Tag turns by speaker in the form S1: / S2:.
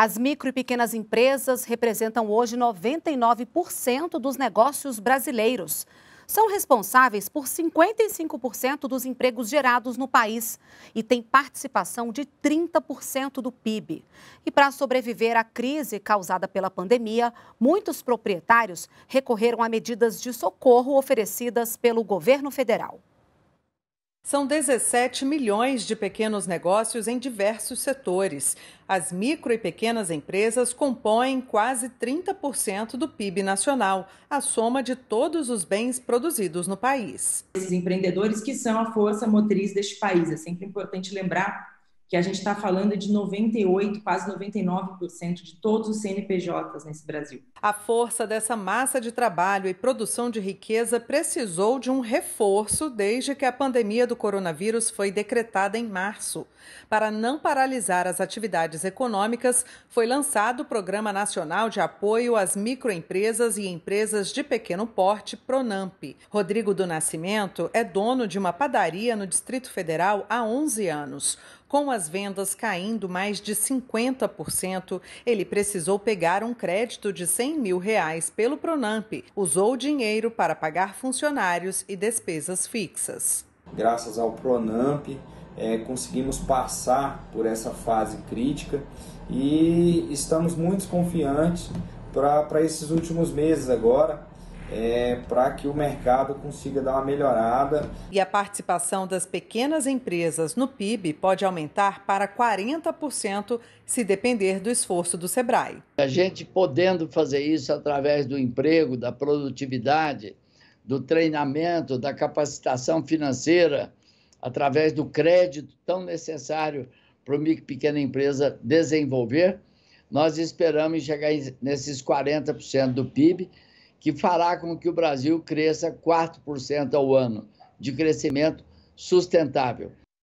S1: As micro e pequenas empresas representam hoje 99% dos negócios brasileiros. São responsáveis por 55% dos empregos gerados no país e têm participação de 30% do PIB. E para sobreviver à crise causada pela pandemia, muitos proprietários recorreram a medidas de socorro oferecidas pelo governo federal.
S2: São 17 milhões de pequenos negócios em diversos setores. As micro e pequenas empresas compõem quase 30% do PIB nacional, a soma de todos os bens produzidos no país. Esses empreendedores que são a força motriz deste país. É sempre importante lembrar que a gente está falando de 98, quase 99% de todos os CNPJs nesse Brasil. A força dessa massa de trabalho e produção de riqueza precisou de um reforço desde que a pandemia do coronavírus foi decretada em março. Para não paralisar as atividades econômicas, foi lançado o Programa Nacional de Apoio às Microempresas e Empresas de Pequeno Porte, Pronamp. Rodrigo do Nascimento é dono de uma padaria no Distrito Federal há 11 anos. Com as vendas caindo mais de 50%, ele precisou pegar um crédito de 100 mil reais pelo Pronamp. Usou o dinheiro para pagar funcionários e despesas fixas.
S3: Graças ao Pronamp, é, conseguimos passar por essa fase crítica e estamos muito confiantes para esses últimos meses agora é, para que o mercado consiga dar uma melhorada.
S2: E a participação das pequenas empresas no PIB pode aumentar para 40% se depender
S4: do esforço do Sebrae. A gente podendo fazer isso através do emprego, da produtividade, do treinamento, da capacitação financeira, através do crédito tão necessário para uma pequena empresa desenvolver, nós esperamos chegar nesses 40% do PIB que fará com que o Brasil cresça 4% ao ano, de crescimento sustentável.